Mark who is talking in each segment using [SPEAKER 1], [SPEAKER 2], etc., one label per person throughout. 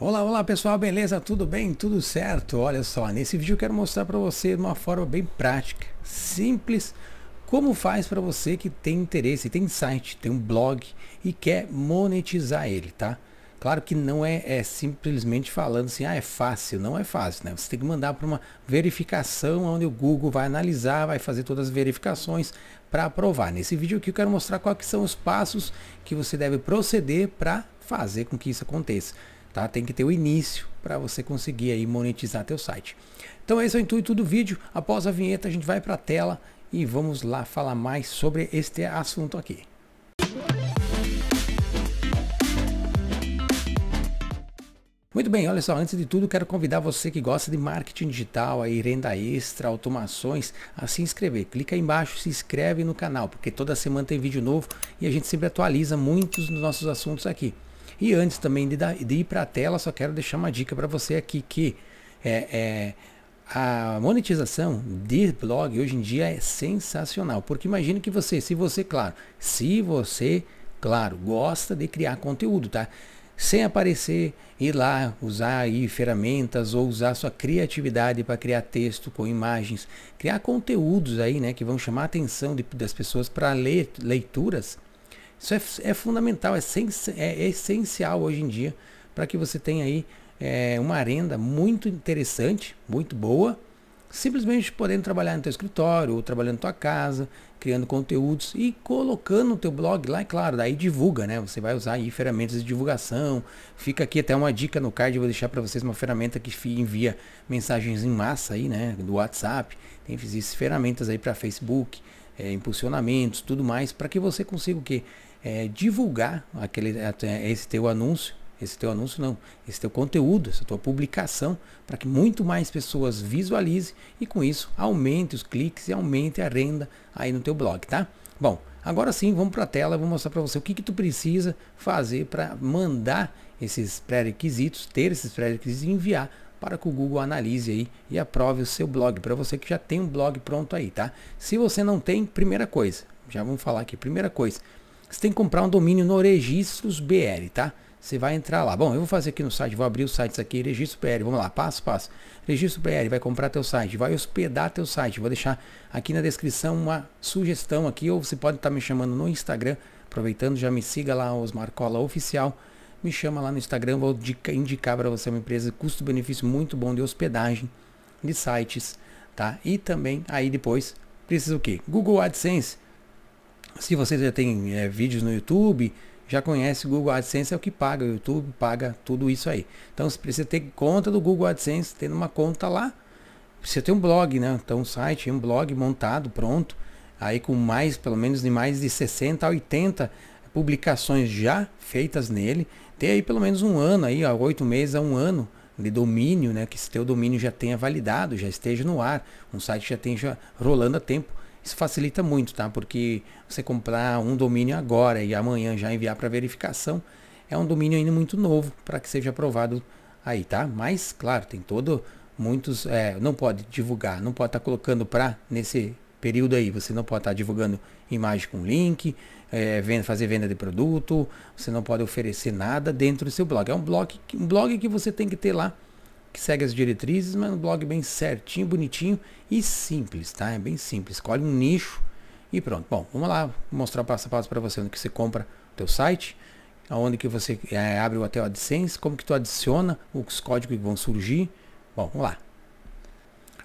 [SPEAKER 1] Olá, olá pessoal, beleza? Tudo bem? Tudo certo? Olha só, nesse vídeo eu quero mostrar para você de uma forma bem prática, simples, como faz para você que tem interesse, tem site, tem um blog e quer monetizar ele, tá? Claro que não é, é simplesmente falando assim, ah, é fácil, não é fácil, né? Você tem que mandar para uma verificação onde o Google vai analisar, vai fazer todas as verificações para aprovar. Nesse vídeo aqui eu quero mostrar quais são os passos que você deve proceder para fazer com que isso aconteça tá? Tem que ter o início para você conseguir aí monetizar teu site. Então esse é o intuito do vídeo. Após a vinheta a gente vai para a tela e vamos lá falar mais sobre este assunto aqui. Muito bem, olha só, antes de tudo quero convidar você que gosta de marketing digital, aí, renda extra, automações, a se inscrever. Clica aí embaixo, se inscreve no canal, porque toda semana tem vídeo novo e a gente sempre atualiza muitos dos nossos assuntos aqui. E antes também de, dar, de ir para a tela, só quero deixar uma dica para você aqui que é, é, a monetização de blog hoje em dia é sensacional, porque imagina que você, se você, claro, se você, claro, gosta de criar conteúdo, tá? Sem aparecer, ir lá, usar aí ferramentas ou usar sua criatividade para criar texto com imagens, criar conteúdos aí, né, que vão chamar a atenção de, das pessoas para leituras isso é, é fundamental, é, é, é, essencial hoje em dia para que você tenha aí é, uma renda muito interessante, muito boa, simplesmente podendo trabalhar no teu escritório ou trabalhando na tua casa, criando conteúdos e colocando o teu blog lá, é claro, daí divulga, né? Você vai usar aí ferramentas de divulgação. Fica aqui até uma dica no card, eu vou deixar para vocês uma ferramenta que envia mensagens em massa aí, né, do WhatsApp. Tem esses ferramentas aí para Facebook, é, impulsionamentos, tudo mais, para que você consiga o quê? é, divulgar aquele, esse teu anúncio, esse teu anúncio não, esse teu conteúdo, essa tua publicação, para que muito mais pessoas visualizem e com isso aumente os cliques e aumente a renda aí no teu blog, tá? Bom, agora sim, vamos para a tela, vou mostrar para você o que, que tu precisa fazer para mandar esses pré-requisitos, ter esses pré-requisitos e enviar para que o Google analise aí e aprove o seu blog, para você que já tem um blog pronto aí, tá? Se você não tem, primeira coisa, já vamos falar aqui, primeira coisa, você tem que comprar um domínio no Registros BR, tá? Você vai entrar lá. Bom, eu vou fazer aqui no site, vou abrir os sites aqui, Registro BR, vamos lá, passo a passo. Registro BR, vai comprar teu site, vai hospedar teu site. Vou deixar aqui na descrição uma sugestão aqui, ou você pode estar tá me chamando no Instagram, aproveitando, já me siga lá, Osmar Cola Oficial me chama lá no Instagram, vou indicar para você uma empresa custo-benefício muito bom de hospedagem, de sites, tá? E também aí depois precisa o quê? Google AdSense. Se você já tem é, vídeos no YouTube, já conhece Google AdSense, é o que paga o YouTube, paga tudo isso aí. Então você precisa ter conta do Google AdSense, tendo uma conta lá. você tem um blog, né? Então um site, um blog montado, pronto. Aí com mais, pelo menos de mais de 60 a 80 publicações já feitas nele. tem aí pelo menos um ano aí, ó, oito meses a um ano de domínio, né? Que se teu domínio já tenha validado, já esteja no ar, um site já tenha rolando a tempo. Isso facilita muito, tá? Porque você comprar um domínio agora e amanhã já enviar para verificação, é um domínio ainda muito novo para que seja aprovado aí, tá? Mas, claro, tem todo muitos é, não pode divulgar, não pode estar tá colocando para nesse período aí. Você não pode estar tá divulgando imagem com link, é, vendo, fazer venda de produto. Você não pode oferecer nada dentro do seu blog. É um blog, um blog que você tem que ter lá que segue as diretrizes, mas um blog bem certinho, bonitinho e simples, tá? É bem simples. Escolhe um nicho e pronto. Bom, vamos lá mostrar o passo a passo para você onde que você compra o teu site, aonde que você é, abre o teu AdSense, como que tu adiciona os códigos que vão surgir. Bom, vamos lá.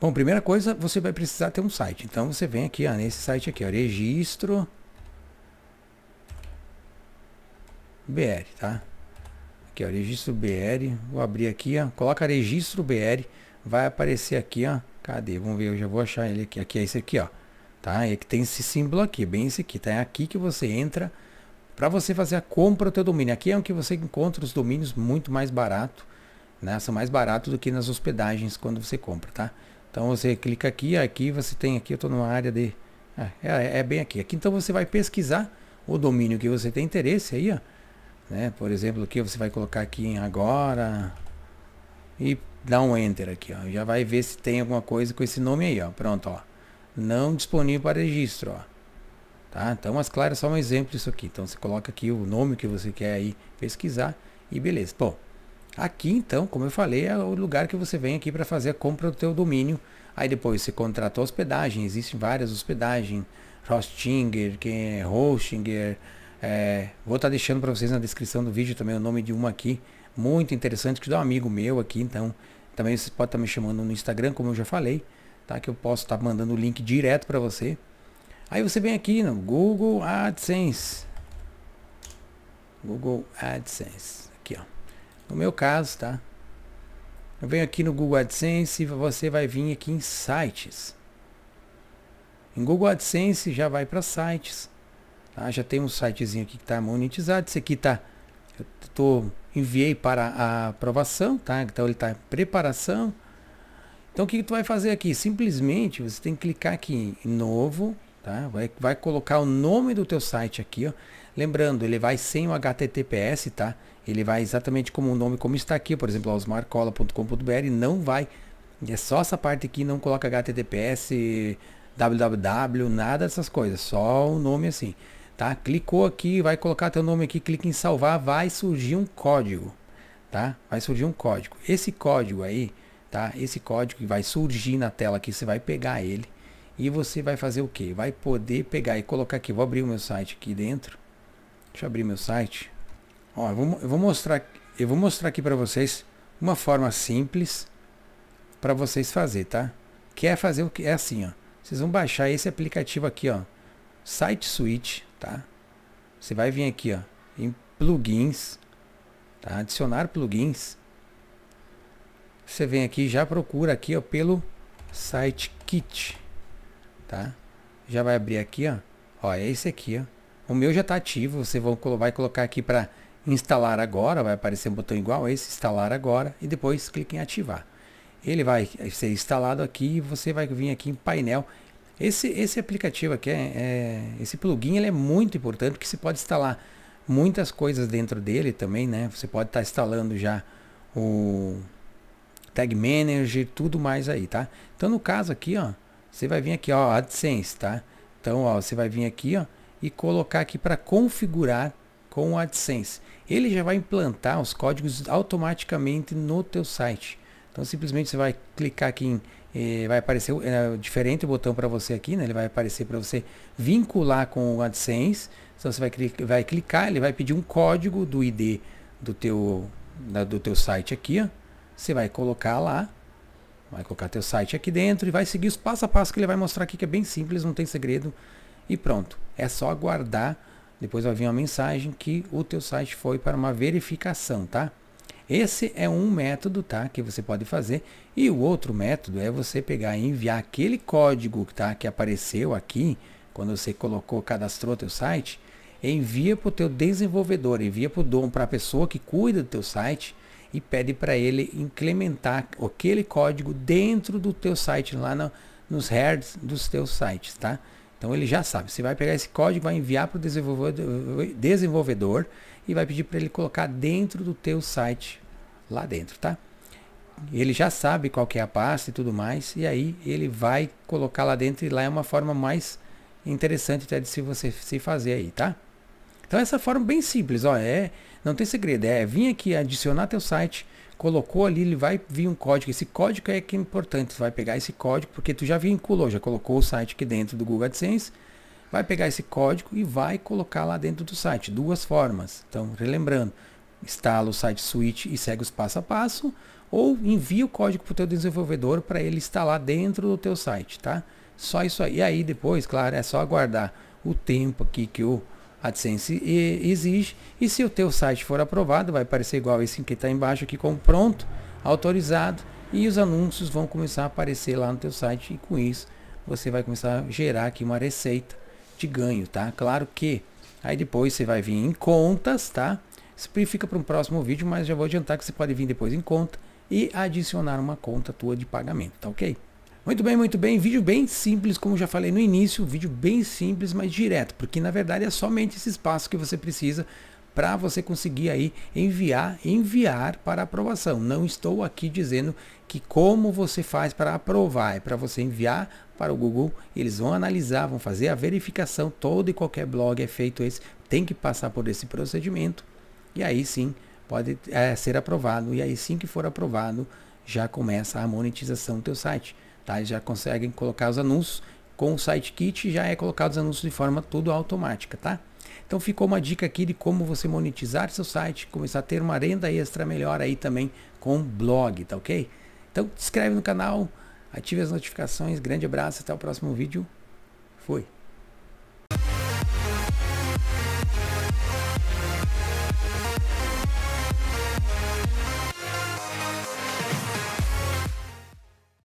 [SPEAKER 1] Bom, primeira coisa, você vai precisar ter um site. Então você vem aqui, ó, nesse site aqui, ó, registro BR, tá? Aqui, ó, registro BR. Vou abrir aqui, ó. Coloca registro BR. Vai aparecer aqui, ó. Cadê? Vamos ver, eu já vou achar ele aqui. Aqui é esse aqui, ó. Tá? é que tem esse símbolo aqui, bem esse aqui. Tá? É aqui que você entra para você fazer a compra do teu domínio. Aqui é onde você encontra os domínios muito mais barato. Né? São mais baratos do que nas hospedagens quando você compra, tá? Então você clica aqui, aqui você tem aqui, eu estou numa área de... É, é, é bem aqui. Aqui então você vai pesquisar o domínio que você tem interesse aí, ó né? Por exemplo, aqui você vai colocar aqui em agora e dá um enter aqui, ó. Já vai ver se tem alguma coisa com esse nome aí, ó. Pronto, ó. Não disponível para registro, ó. Tá? Então, as claras só um exemplo disso aqui. Então, você coloca aqui o nome que você quer aí pesquisar e beleza. Bom, aqui então, como eu falei, é o lugar que você vem aqui para fazer a compra do teu domínio. Aí depois você contratou hospedagem, existem várias hospedagens, Hostinger, Hostinger, é, vou estar tá deixando para vocês na descrição do vídeo também o nome de uma aqui, muito interessante, que é um amigo meu aqui, então também você pode estar tá me chamando no Instagram, como eu já falei, tá? Que eu posso estar tá mandando o link direto para você. Aí você vem aqui no Google AdSense. Google AdSense, aqui ó. No meu caso, tá? Eu venho aqui no Google AdSense e você vai vir aqui em sites. Em Google AdSense já vai para sites. Tá? Já tem um sitezinho aqui que está monetizado. Esse aqui está. Eu tô, enviei para a aprovação, tá? Então ele está em preparação. Então o que, que tu vai fazer aqui? Simplesmente você tem que clicar aqui em novo, tá? Vai, vai colocar o nome do teu site aqui, ó. Lembrando, ele vai sem o HTTPS, tá? Ele vai exatamente como o nome como está aqui, por exemplo, osmarcola.com.br, não vai. É só essa parte aqui, não coloca HTTPS, www, nada dessas coisas, só o nome assim tá? Clicou aqui, vai colocar teu nome aqui, clica em salvar, vai surgir um código, tá? Vai surgir um código. Esse código aí, tá? Esse código que vai surgir na tela aqui, você vai pegar ele e você vai fazer o que? Vai poder pegar e colocar aqui, vou abrir o meu site aqui dentro. Deixa eu abrir meu site. Ó, eu vou, eu vou mostrar, eu vou mostrar aqui para vocês uma forma simples para vocês fazer, tá? Quer é fazer o que é assim, ó. Vocês vão baixar esse aplicativo aqui, ó, Site Switch, tá? Você vai vir aqui, ó, em plugins, tá? Adicionar plugins. Você vem aqui, já procura aqui, ó, pelo site kit, tá? Já vai abrir aqui, ó. Ó, é esse aqui, ó. O meu já está ativo, você vai colocar aqui para instalar agora, vai aparecer um botão igual a esse, instalar agora, e depois clique em ativar. Ele vai ser instalado aqui e você vai vir aqui em painel esse, esse aplicativo aqui, é, é, esse plugin, ele é muito importante porque você pode instalar muitas coisas dentro dele também, né? Você pode estar tá instalando já o Tag Manager, tudo mais aí, tá? Então no caso aqui, ó, você vai vir aqui, ó, AdSense, tá? Então, ó, você vai vir aqui, ó, e colocar aqui para configurar com o AdSense. Ele já vai implantar os códigos automaticamente no teu site. Então simplesmente você vai clicar aqui em e é, vai aparecer é, diferente o botão para você aqui, né? Ele vai aparecer para você vincular com o AdSense. Então você vai, vai clicar, ele vai pedir um código do ID do teu, da, do teu site aqui, ó. Você vai colocar lá, vai colocar teu site aqui dentro e vai seguir os passo a passo que ele vai mostrar aqui, que é bem simples, não tem segredo. E pronto, é só aguardar. Depois vai vir uma mensagem que o teu site foi para uma verificação, tá? Esse é um método, tá? Que você pode fazer. E o outro método é você pegar e enviar aquele código, tá? Que apareceu aqui, quando você colocou, cadastrou teu site, envia para o teu desenvolvedor, envia para o dono, para a pessoa que cuida do teu site e pede para ele implementar aquele código dentro do teu site, lá no, nos heads dos teus sites, tá? Então ele já sabe. Você vai pegar esse código, vai enviar para o desenvolvedor, desenvolvedor e vai pedir para ele colocar dentro do teu site lá dentro, tá? Ele já sabe qual que é a pasta e tudo mais, e aí ele vai colocar lá dentro e lá é uma forma mais interessante até de se você se fazer aí, tá? Então essa forma bem simples, ó, é, não tem segredo, é vir aqui adicionar teu site, colocou ali, ele vai vir um código. Esse código é que é importante, tu vai pegar esse código, porque tu já vinculou, já colocou o site aqui dentro do Google AdSense, vai pegar esse código e vai colocar lá dentro do site, duas formas. Então, relembrando, instala o site Switch e segue os passo a passo, ou envia o código para o teu desenvolvedor para ele instalar dentro do teu site, tá? Só isso aí. E aí depois, claro, é só aguardar o tempo aqui que o AdSense exige. E se o teu site for aprovado, vai aparecer igual esse que está embaixo aqui como pronto, autorizado. E os anúncios vão começar a aparecer lá no teu site. E com isso, você vai começar a gerar aqui uma receita de ganho, tá? Claro que aí depois você vai vir em contas, tá? Isso fica para um próximo vídeo, mas já vou adiantar que você pode vir depois em conta e adicionar uma conta tua de pagamento, tá ok? Muito bem, muito bem. Vídeo bem simples, como já falei no início, vídeo bem simples, mas direto, porque na verdade é somente esse espaço que você precisa para você conseguir aí enviar, enviar para aprovação. Não estou aqui dizendo que como você faz para aprovar, é para você enviar para o Google, eles vão analisar, vão fazer a verificação, todo e qualquer blog é feito esse, tem que passar por esse procedimento e aí sim pode é, ser aprovado e aí sim que for aprovado já começa a monetização do teu site. Tá? Já conseguem colocar os anúncios com o site kit já é colocado os anúncios de forma tudo automática, tá? Então ficou uma dica aqui de como você monetizar seu site, começar a ter uma renda extra melhor aí também com blog, tá ok? Então se inscreve no canal, ative as notificações, grande abraço, até o próximo vídeo, fui!